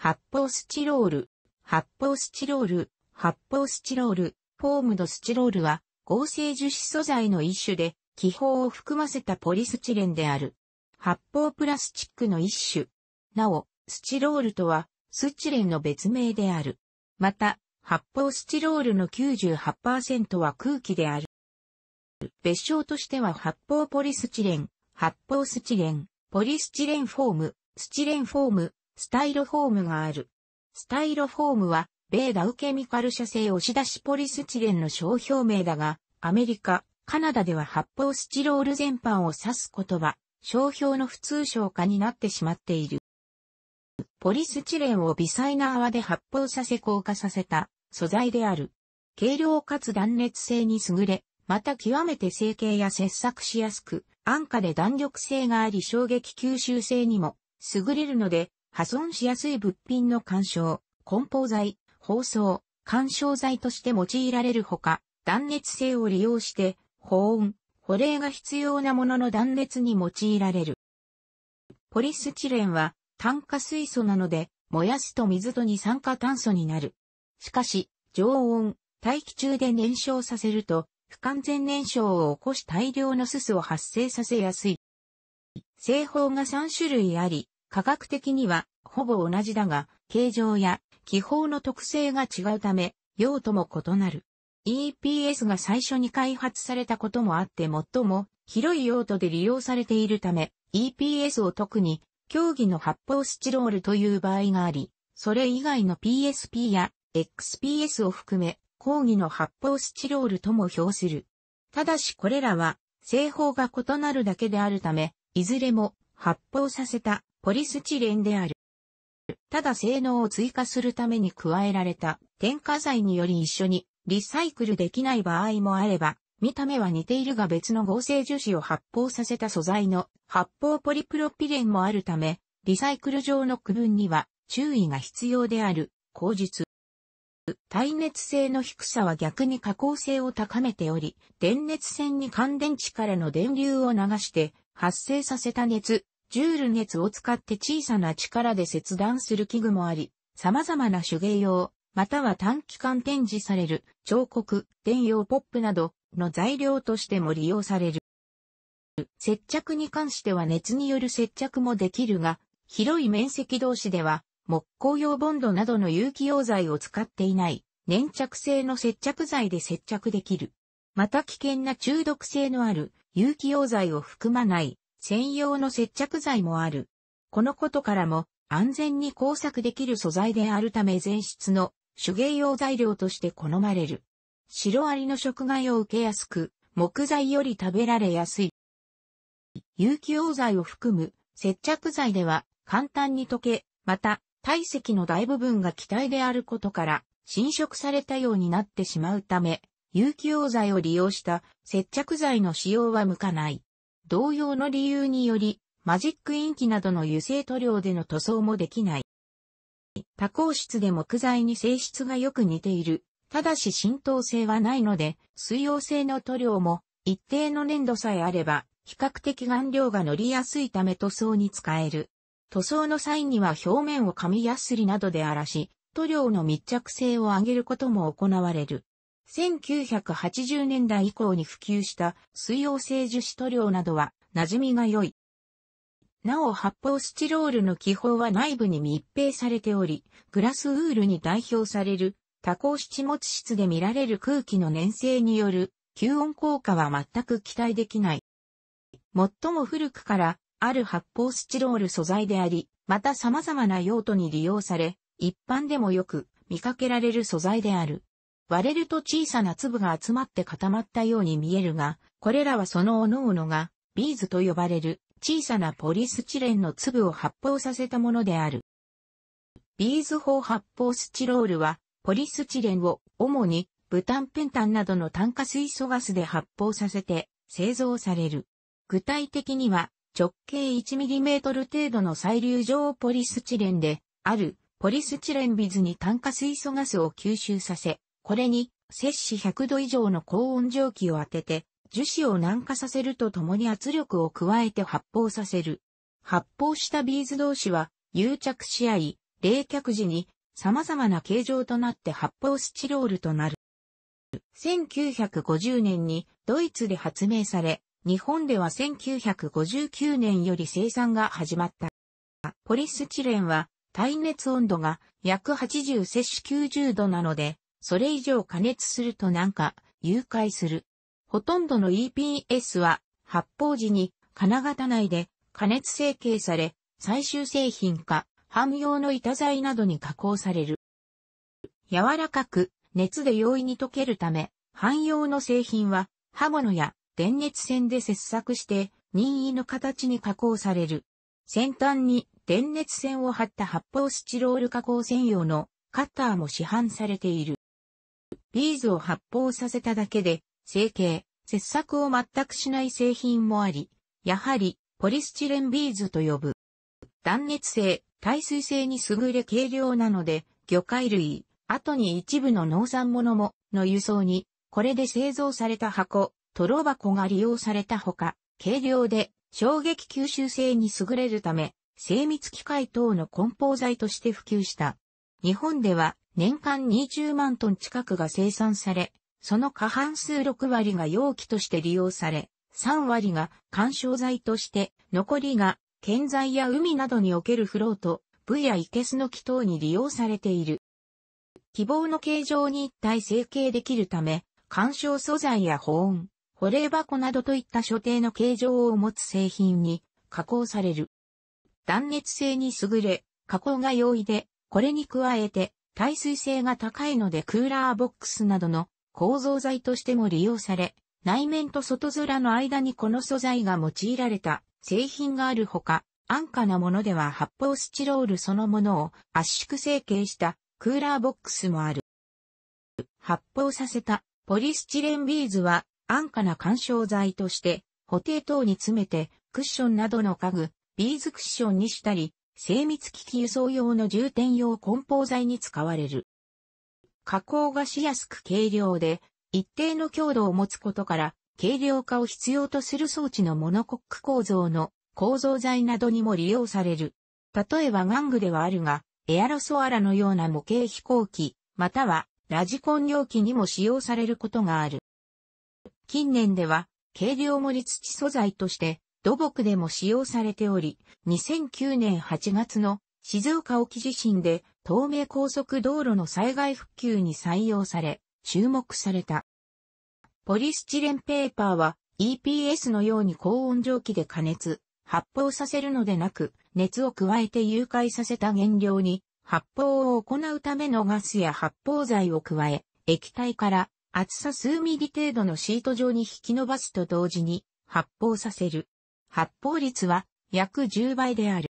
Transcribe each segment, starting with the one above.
発泡スチロール、発泡スチロール、発泡スチロール、フォームドスチロールは合成樹脂素材の一種で、気泡を含ませたポリスチレンである。発泡プラスチックの一種。なお、スチロールとは、スチレンの別名である。また、発泡スチロールの98%は空気である。別称としては発泡ポリスチレン、発泡スチレン、ポリスチレンフォーム、スチレンフォーム、スタイロフォームがある。スタイロフォームは、米ダウケミカル社製押し出しポリスチレンの商標名だが、アメリカ、カナダでは発泡スチロール全般を指す言葉、商標の普通称化になってしまっている。ポリスチレンを微細な泡で発泡させ硬化させた素材である。軽量かつ断熱性に優れ、また極めて成形や切削しやすく、安価で弾力性があり衝撃吸収性にも優れるので、破損しやすい物品の干渉、梱包材、包装、干渉材として用いられるほか、断熱性を利用して、保温、保冷が必要なものの断熱に用いられる。ポリスチレンは炭化水素なので、燃やすと水と二酸化炭素になる。しかし、常温、大気中で燃焼させると、不完全燃焼を起こし大量のススを発生させやすい。製法が3種類あり、科学的にはほぼ同じだが、形状や気泡の特性が違うため、用途も異なる。EPS が最初に開発されたこともあって最も広い用途で利用されているため、EPS を特に競技の発泡スチロールという場合があり、それ以外の PSP や XPS を含め、抗議の発泡スチロールとも表する。ただしこれらは製法が異なるだけであるため、いずれも発泡させたポリスチレンである。ただ性能を追加するために加えられた添加剤により一緒にリサイクルできない場合もあれば、見た目は似ているが別の合成樹脂を発泡させた素材の発泡ポリプロピレンもあるため、リサイクル上の区分には注意が必要である、口実。耐熱性の低さは逆に加工性を高めており、電熱線に乾電池からの電流を流して発生させた熱、ジュール熱を使って小さな力で切断する器具もあり、様々な手芸用、または短期間展示される彫刻、電用ポップなどの材料としても利用される。接着に関しては熱による接着もできるが、広い面積同士では木工用ボンドなどの有機溶剤を使っていない粘着性の接着剤で接着できる。また危険な中毒性のある有機溶剤を含まない専用の接着剤もある。このことからも安全に工作できる素材であるため前室の手芸用材料として好まれる。シロアリの食害を受けやすく、木材より食べられやすい。有機溶剤を含む接着剤では簡単に溶け、また体積の大部分が気体であることから侵食されたようになってしまうため、有機溶剤を利用した接着剤の使用は向かない。同様の理由により、マジックインキなどの油性塗料での塗装もできない。多孔質で木材に性質がよく似ている。ただし浸透性はないので、水溶性の塗料も一定の粘度さえあれば、比較的顔料が乗りやすいため塗装に使える。塗装の際には表面を紙やすりなどで荒らし、塗料の密着性を上げることも行われる。1980年代以降に普及した水溶性樹脂塗料などは馴染みが良い。なお発泡スチロールの気泡は内部に密閉されており、グラスウールに代表される多孔七物質で見られる空気の粘性による吸音効果は全く期待できない。最も古くからある発泡スチロール素材であり、また様々な用途に利用され、一般でもよく見かけられる素材である。割れると小さな粒が集まって固まったように見えるが、これらはその各々がビーズと呼ばれる小さなポリスチレンの粒を発泡させたものである。ビーズ法発泡スチロールはポリスチレンを主にブタンペンタンなどの炭化水素ガスで発泡させて製造される。具体的には直径 1mm 程度の細粒状ポリスチレンであるポリスチレンビズに炭化水素ガスを吸収させ、これに、摂氏100度以上の高温蒸気を当てて、樹脂を軟化させるとともに圧力を加えて発泡させる。発泡したビーズ同士は、誘着し合い、冷却時に様々な形状となって発泡スチロールとなる。1950年にドイツで発明され、日本では1959年より生産が始まった。ポリスチレンは耐熱温度が約80摂氏90度なので、それ以上加熱するとなんか、誘拐する。ほとんどの EPS は、発泡時に金型内で加熱成形され、最終製品か、ハム用の板材などに加工される。柔らかく、熱で容易に溶けるため、汎用の製品は、刃物や電熱線で切削して、任意の形に加工される。先端に電熱線を張った発泡スチロール加工専用のカッターも市販されている。ビーズを発泡させただけで、成形、切削を全くしない製品もあり、やはり、ポリスチレンビーズと呼ぶ。断熱性、耐水性に優れ軽量なので、魚介類、後に一部の農産物も、の輸送に、これで製造された箱、トロ箱が利用されたほか、軽量で衝撃吸収性に優れるため、精密機械等の梱包材として普及した。日本では年間20万トン近くが生産され、その過半数6割が容器として利用され、3割が干渉剤として、残りが建材や海などにおけるフロート、部や生けすの木等に利用されている。希望の形状に一体成形できるため、干渉素材や保温、保冷箱などといった所定の形状を持つ製品に加工される。断熱性に優れ、加工が容易で、これに加えて耐水性が高いのでクーラーボックスなどの構造材としても利用され、内面と外面の間にこの素材が用いられた製品があるほか、安価なものでは発泡スチロールそのものを圧縮成形したクーラーボックスもある。発泡させたポリスチレンビーズは安価な干渉材として補定等に詰めてクッションなどの家具、ビーズクッションにしたり、精密機器輸送用の充填用梱包材に使われる。加工がしやすく軽量で、一定の強度を持つことから、軽量化を必要とする装置のモノコック構造の構造材などにも利用される。例えば玩具ではあるが、エアロソアラのような模型飛行機、またはラジコン容器にも使用されることがある。近年では、軽量盛り土素材として、土木でも使用されており、2009年8月の静岡沖地震で東名高速道路の災害復旧に採用され、注目された。ポリスチレンペーパーは EPS のように高温蒸気で加熱、発泡させるのでなく、熱を加えて融解させた原料に発泡を行うためのガスや発泡剤を加え、液体から厚さ数ミリ程度のシート状に引き伸ばすと同時に発泡させる。発泡率は約10倍である。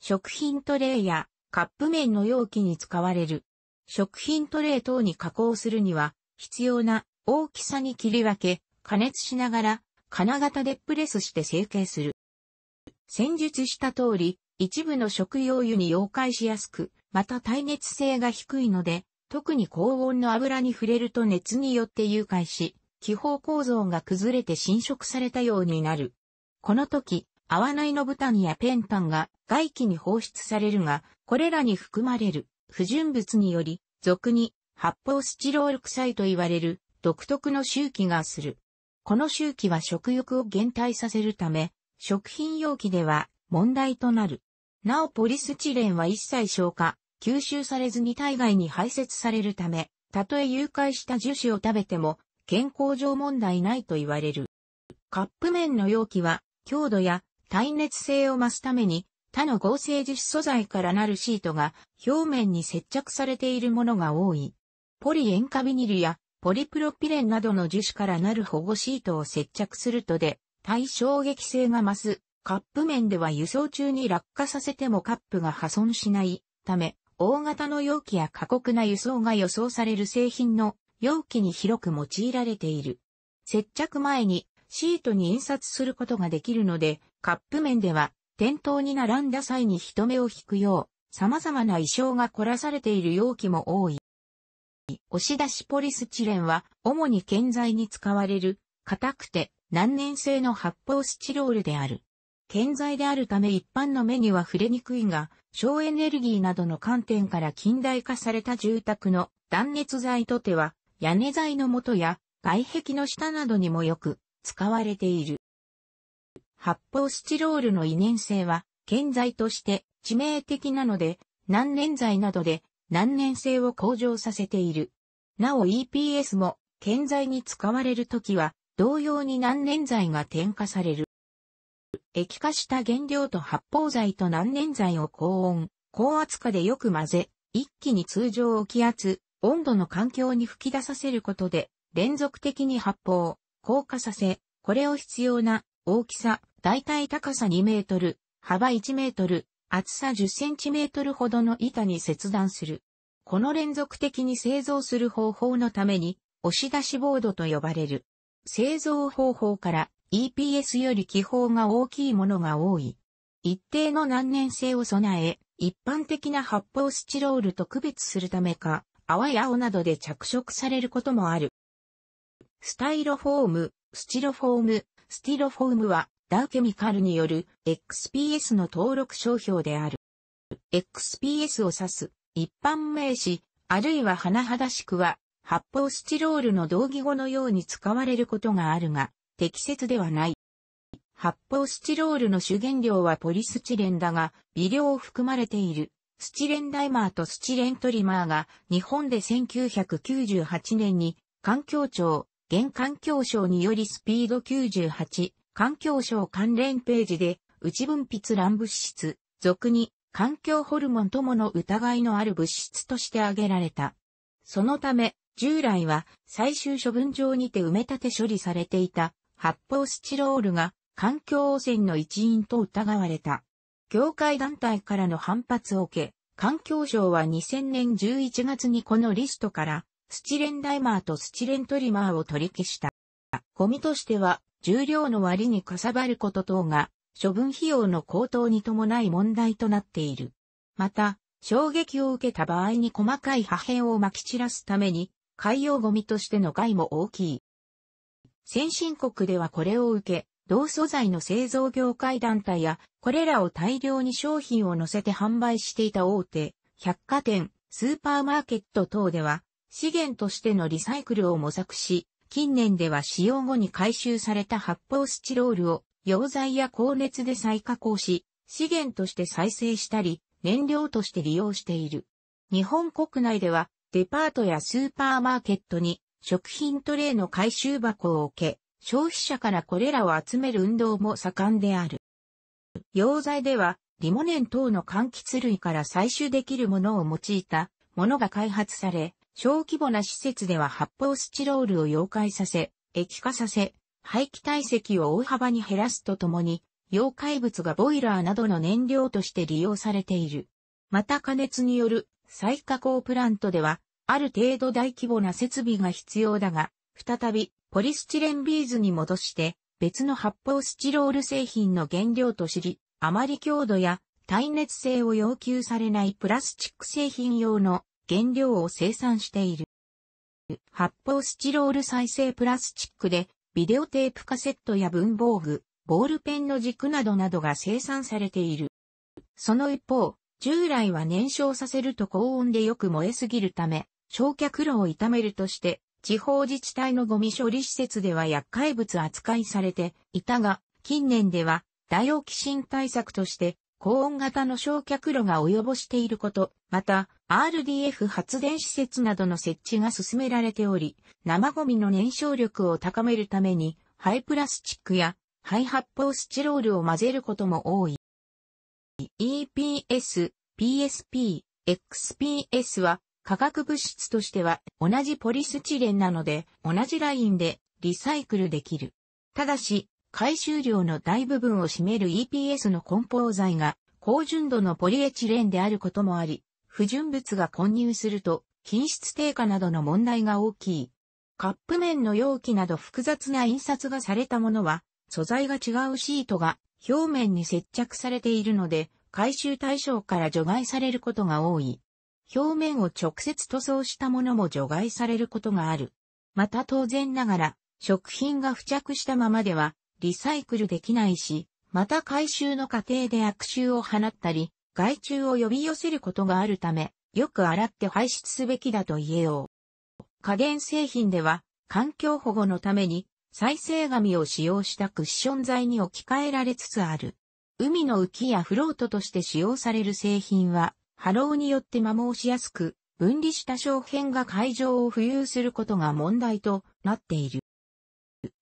食品トレイやカップ麺の容器に使われる。食品トレイ等に加工するには必要な大きさに切り分け、加熱しながら金型でプレスして成形する。先述した通り、一部の食用油に溶解しやすく、また耐熱性が低いので、特に高温の油に触れると熱によって融解し、気泡構造が崩れて侵食されたようになる。この時、合わないのブタンやペンタンが外気に放出されるが、これらに含まれる不純物により、俗に発泡スチロール臭いと言われる独特の周期がする。この周期は食欲を減退させるため、食品容器では問題となる。なおポリスチレンは一切消化、吸収されずに体外に排泄されるため、たとえ誘拐した樹脂を食べても健康上問題ないと言われる。カップ麺の容器は強度や耐熱性を増すために他の合成樹脂素材からなるシートが表面に接着されているものが多い。ポリ塩化ビニルやポリプロピレンなどの樹脂からなる保護シートを接着するとで、対衝撃性が増す。カップ面では輸送中に落下させてもカップが破損しないため、大型の容器や過酷な輸送が予想される製品の容器に広く用いられている。接着前にシートに印刷することができるので、カップ麺では、店頭に並んだ際に人目を引くよう、様々な意匠が凝らされている容器も多い。押し出しポリスチレンは、主に建材に使われる、硬くて難燃性の発泡スチロールである。建材であるため一般の目には触れにくいが、省エネルギーなどの観点から近代化された住宅の断熱材とては、屋根材の元や外壁の下などにもよく使われている。発泡スチロールの異伝性は、建材として致命的なので、難燃剤などで難燃性を向上させている。なお EPS も建材に使われるときは同様に難燃剤が添加される。液化した原料と発泡剤と難燃剤を高温、高圧化でよく混ぜ、一気に通常を気圧、温度の環境に吹き出させることで、連続的に発泡、硬化させ、これを必要な大きさ、大体高さ2メートル、幅1メートル、厚さ10センチメートルほどの板に切断する。この連続的に製造する方法のために、押し出しボードと呼ばれる。製造方法から EPS より気泡が大きいものが多い。一定の難燃性を備え、一般的な発泡スチロールと区別するためか、泡や青などで着色されることもある。スタイロフォーム、スチロフォーム、スティロフォームは、ダーケミカルによる XPS の登録商標である。XPS を指す一般名詞、あるいは甚だしくは、発泡スチロールの同義語のように使われることがあるが、適切ではない。発泡スチロールの主原料はポリスチレンだが、微量を含まれている。スチレンダイマーとスチレントリマーが日本で1998年に環境庁現環境省によりスピード98、環境省関連ページで、内分泌乱物質、俗に、環境ホルモンともの疑いのある物質として挙げられた。そのため、従来は最終処分場にて埋め立て処理されていた発泡スチロールが環境汚染の一因と疑われた。業界団体からの反発を受け、環境省は2000年11月にこのリストからスチレンダイマーとスチレントリマーを取り消した。ゴミとしては、重量の割にかさばること等が、処分費用の高騰に伴い問題となっている。また、衝撃を受けた場合に細かい破片を撒き散らすために、海洋ゴミとしての害も大きい。先進国ではこれを受け、同素材の製造業界団体や、これらを大量に商品を載せて販売していた大手、百貨店、スーパーマーケット等では、資源としてのリサイクルを模索し、近年では使用後に回収された発泡スチロールを溶剤や高熱で再加工し、資源として再生したり、燃料として利用している。日本国内ではデパートやスーパーマーケットに食品トレイの回収箱を置け、消費者からこれらを集める運動も盛んである。溶剤ではリモネン等の柑橘類から採取できるものを用いたものが開発され、小規模な施設では発泡スチロールを溶解させ、液化させ、排気体積を大幅に減らすとともに、溶解物がボイラーなどの燃料として利用されている。また加熱による再加工プラントでは、ある程度大規模な設備が必要だが、再びポリスチレンビーズに戻して、別の発泡スチロール製品の原料と知り、あまり強度や耐熱性を要求されないプラスチック製品用の原料を生産している。発泡スチロール再生プラスチックで、ビデオテープカセットや文房具、ボールペンの軸などなどが生産されている。その一方、従来は燃焼させると高温でよく燃えすぎるため、焼却炉を痛めるとして、地方自治体のゴミ処理施設では厄介物扱いされていたが、近年では、ダイオキシン対策として、高温型の焼却炉が及ぼしていること、また RDF 発電施設などの設置が進められており、生ゴミの燃焼力を高めるために、ハイプラスチックやハイ発泡スチロールを混ぜることも多い。EPS、PSP、XPS は化学物質としては同じポリスチレンなので同じラインでリサイクルできる。ただし、回収量の大部分を占める EPS の梱包材が高純度のポリエチレンであることもあり、不純物が混入すると品質低下などの問題が大きい。カップ麺の容器など複雑な印刷がされたものは、素材が違うシートが表面に接着されているので、回収対象から除外されることが多い。表面を直接塗装したものも除外されることがある。また当然ながら、食品が付着したままでは、リサイクルできないし、また回収の過程で悪臭を放ったり、害虫を呼び寄せることがあるため、よく洗って排出すべきだと言えよう。家電製品では、環境保護のために、再生紙を使用したクッション材に置き換えられつつある。海の浮きやフロートとして使用される製品は、波浪によって摩耗しやすく、分離した商品が海上を浮遊することが問題となっている。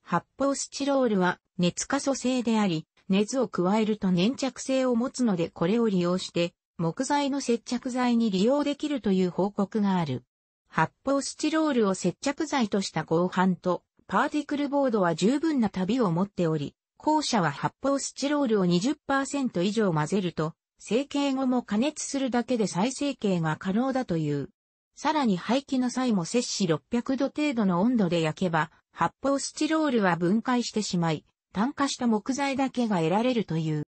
発泡スチロールは熱可素性であり、熱を加えると粘着性を持つのでこれを利用して木材の接着剤に利用できるという報告がある。発泡スチロールを接着剤とした合板とパーティクルボードは十分な旅を持っており、後者は発泡スチロールを20%以上混ぜると、成形後も加熱するだけで再成形が可能だという。さらに廃棄の際も摂氏600度程度の温度で焼けば、発泡スチロールは分解してしまい、炭化した木材だけが得られるという。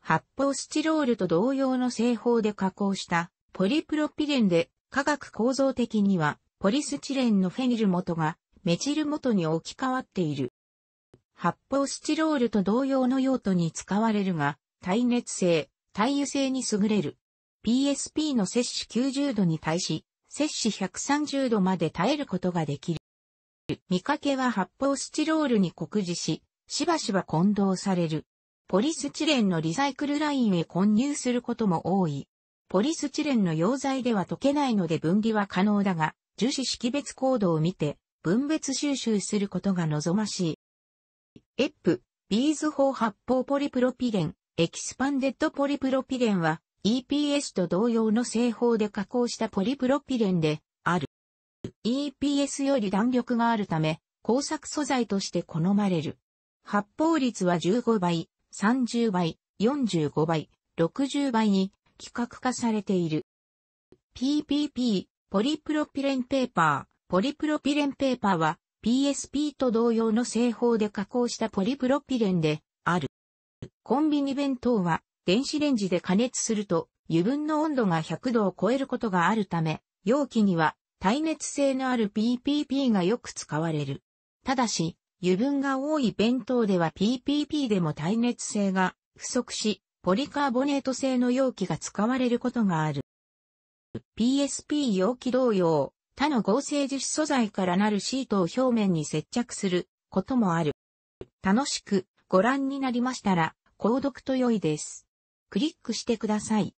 発泡スチロールと同様の製法で加工したポリプロピレンで化学構造的にはポリスチレンのフェニル元がメチル元に置き換わっている。発泡スチロールと同様の用途に使われるが、耐熱性、耐油性に優れる。PSP の摂取90度に対し、摂取130度まで耐えることができる。見かけは発泡スチロールに酷似し、しばしば混同される。ポリスチレンのリサイクルラインへ混入することも多い。ポリスチレンの溶剤では溶けないので分離は可能だが、樹脂識別コードを見て、分別収集することが望ましい。エップ、ビーズ法発泡ポリプロピレン、エキスパンデッドポリプロピレンは、EPS と同様の製法で加工したポリプロピレンである。EPS より弾力があるため、工作素材として好まれる。発泡率は15倍、30倍、45倍、60倍に規格化されている。PPP、ポリプロピレンペーパー。ポリプロピレンペーパーは PSP と同様の製法で加工したポリプロピレンである。コンビニ弁当は電子レンジで加熱すると油分の温度が100度を超えることがあるため、容器には耐熱性のある PPP がよく使われる。ただし、油分が多い弁当では PPP でも耐熱性が不足し、ポリカーボネート製の容器が使われることがある。PSP 容器同様、他の合成樹脂素材からなるシートを表面に接着することもある。楽しくご覧になりましたら、購読と良いです。クリックしてください。